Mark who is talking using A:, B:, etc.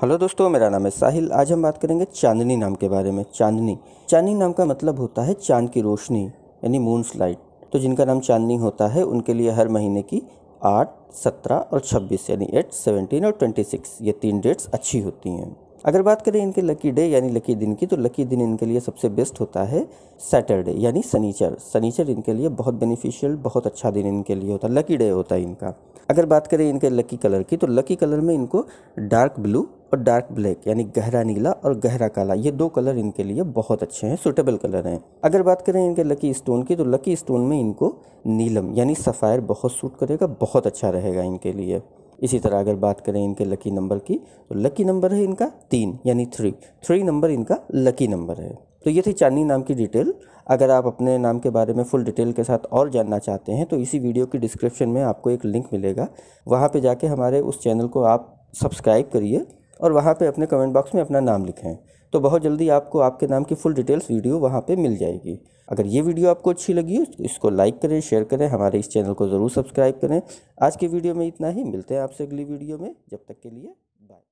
A: hello दोस्तों मेरा नाम है साहिल आज हम बात करेंगे चांदनी नाम के बारे में चांदनी चांदनी नाम का मतलब होता है चांद की रोशनी यानी मून लाइट तो जिनका नाम चांदनी होता है उनके लिए हर महीने की आठ सत्रह और छब्बीस यानी एट सेवनटीन और ट्वेंटी सिक्स ये तीन डेट्स अच्छी होती हैं अगर बात करें इनके लकी डे यानी लकी दिन की तो लकी दिन इनके लिए सबसे बेस्ट होता है सैटरडे यानी सनीचर सनीचर इनके लिए बहुत बेनिफिशियल बहुत अच्छा दिन इनके लिए होता है लकी डे होता है इनका अगर बात करें इनके लकी कलर की तो लकी कलर में इनको डार्क ब्लू और डार्क ब्लैक यानी गहरा नीला और गहरा काला ये दो कलर इनके लिए बहुत अच्छे हैं सुटेबल कलर हैं अगर बात करें इनके लकी स्टोन की तो लकी स्टोन में इनको नीलम यानी सफ़ायर बहुत सूट करेगा बहुत अच्छा रहेगा इनके लिए इसी तरह अगर बात करें इनके लकी नंबर की तो लकी नंबर है इनका तीन यानी थ्री थ्री नंबर इनका लकी नंबर है तो ये थी चांदनी नाम की डिटेल अगर आप अपने नाम के बारे में फुल डिटेल के साथ और जानना चाहते हैं तो इसी वीडियो की डिस्क्रिप्शन में आपको एक लिंक मिलेगा वहाँ पे जाके हमारे उस चैनल को आप सब्सक्राइब करिए और वहाँ पे अपने कमेंट बॉक्स में अपना नाम लिखें तो बहुत जल्दी आपको आपके नाम की फुल डिटेल्स वीडियो वहाँ पे मिल जाएगी अगर ये वीडियो आपको अच्छी लगी हो इसको लाइक करें शेयर करें हमारे इस चैनल को ज़रूर सब्सक्राइब करें आज के वीडियो में इतना ही मिलते हैं आपसे अगली वीडियो में जब तक के लिए बाय